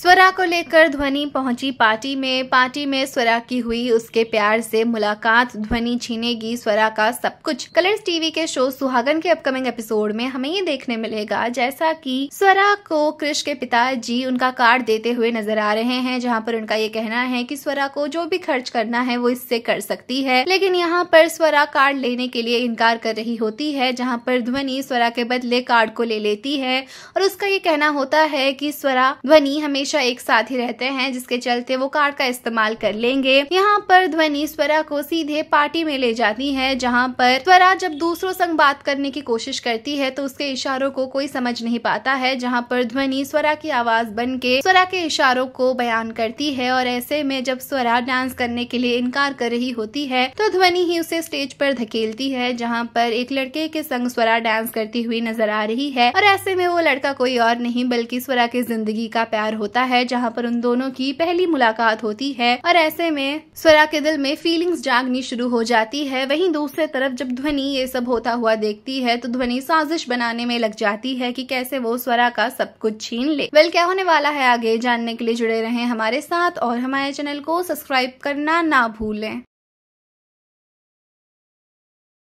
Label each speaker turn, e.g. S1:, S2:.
S1: स्वरा को लेकर ध्वनि पहुंची पार्टी में पार्टी में स्वरा की हुई उसके प्यार से मुलाकात ध्वनि छीनेगी स्वरा का सब कुछ कलर्स टीवी के शो सुहागन के अपकमिंग एपिसोड में हमें ये देखने मिलेगा जैसा कि स्वरा को कृष के पिताजी उनका कार्ड देते हुए नजर आ रहे हैं जहां पर उनका ये कहना है कि स्वरा को जो भी खर्च करना है वो इससे कर सकती है लेकिन यहाँ पर स्वरा कार्ड लेने के लिए इनकार कर रही होती है जहाँ पर ध्वनि स्वरा के बदले कार्ड को ले लेती है और उसका ये कहना होता है की स्वरा ध्वनि हमेशा हमेशा एक साथ ही रहते हैं जिसके चलते वो कार्ड का इस्तेमाल कर लेंगे यहाँ पर ध्वनि स्वरा को सीधे पार्टी में ले जाती है जहाँ पर स्वरा जब दूसरों संग बात करने की कोशिश करती है तो उसके इशारों को कोई समझ नहीं पाता है जहाँ पर ध्वनि स्वरा की आवाज बन के स्वरा के इशारों को बयान करती है और ऐसे में जब स्वरा डांस करने के लिए इनकार कर रही होती है तो ध्वनि ही उसे स्टेज पर धकेलती है जहाँ पर एक लड़के के संग स्वरा डांस करती हुई नजर आ रही है और ऐसे में वो लड़का कोई और नहीं बल्कि स्वरा की जिंदगी का प्यार होता होता है जहाँ पर उन दोनों की पहली मुलाकात होती है और ऐसे में स्वरा के दिल में फीलिंग्स जागनी शुरू हो जाती है वहीं दूसरे तरफ जब ध्वनि ये सब होता हुआ देखती है तो ध्वनि साजिश बनाने में लग जाती है कि कैसे वो स्वरा का सब कुछ छीन ले वेल क्या होने वाला है आगे जानने के लिए जुड़े रहे हमारे साथ और हमारे चैनल को सब्सक्राइब करना ना भूलें